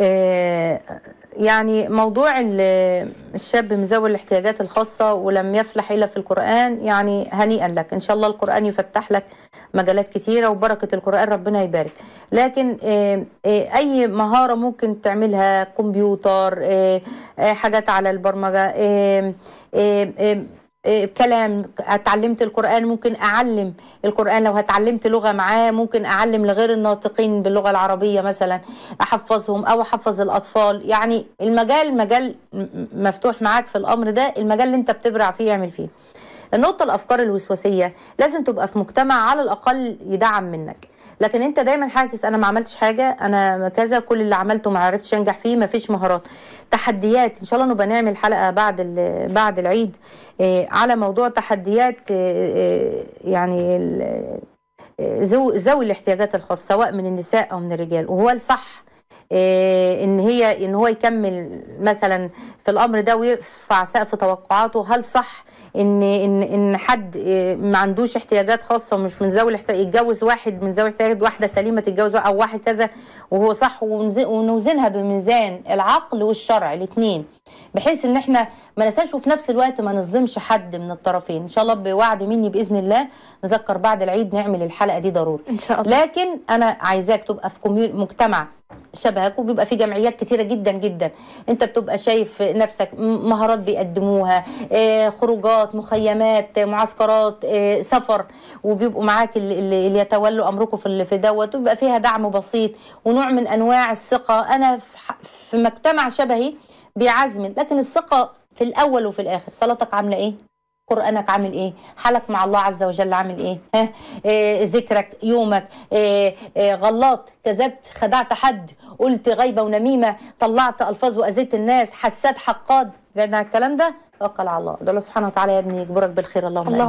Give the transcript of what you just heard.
آه، يعني موضوع الشاب مزاول الاحتياجات الخاصة ولم يفلح إلا في القرآن يعني هنيئا لك إن شاء الله القرآن يفتح لك مجالات كتيرة وبركة القرآن ربنا يبارك لكن آه، آه، أي مهارة ممكن تعملها كمبيوتر حاجات على البرمجة إيه، كلام اتعلمت القران ممكن اعلم القران لو اتعلمت لغه معاه ممكن اعلم لغير الناطقين باللغه العربيه مثلا احفظهم او احفظ الاطفال يعني المجال مجال مفتوح معاك في الامر ده المجال اللي انت بتبرع فيه يعمل فيه النقطه الافكار الوسواسيه لازم تبقى في مجتمع على الاقل يدعم منك لكن انت دايما حاسس انا ما عملتش حاجه انا كذا كل اللي عملته ما عرفتش انجح فيه ما فيش مهارات تحديات ان شاء الله نبقى نعمل حلقه بعد بعد العيد آه، على موضوع تحديات آه، آه، يعني ذوي الاحتياجات الخاصه سواء من النساء او من الرجال وهو الصح آه، ان هي ان هو يكمل مثلا في الامر ده ويرفع سقف توقعاته هل صح ان ان ان حد آه، ما عندوش احتياجات خاصه ومش من ذوي الاحتياج يتجوز واحد من ذوي الاحتياجات واحده سليمه تتجوز او واحد كذا وهو صح ونوزنها بميزان العقل والشرع الاثنين بحيث ان احنا ما نساش وفي نفس الوقت ما نظلمش حد من الطرفين ان شاء الله بوعد مني باذن الله نذكر بعد العيد نعمل الحلقه دي ضروري ان شاء الله لكن انا عايزاك تبقى في مجتمع شبهك وبيبقى في جمعيات كتيره جدا جدا انت بتبقى شايف نفسك مهارات بيقدموها آه، خروجات مخيمات آه، معسكرات آه، سفر وبيبقوا معاك اللي يتولوا امركم في في دوت وبيبقى فيها دعم بسيط ونوع من انواع الثقه انا في مجتمع شبهي بيعزمن لكن الثقه في الاول وفي الاخر صلاتك عامله ايه قرانك عامل ايه حالك مع الله عز وجل عامل ايه ها إيه ذكرك يومك إيه إيه غلطت كذبت خدعت حد قلت غيبه ونميمه طلعت الفاظ واذيت الناس حساد حقاد بعد عن الكلام ده توكل على الله ده الله سبحانه وتعالى يا ابني يجبرك بالخير اللهم الله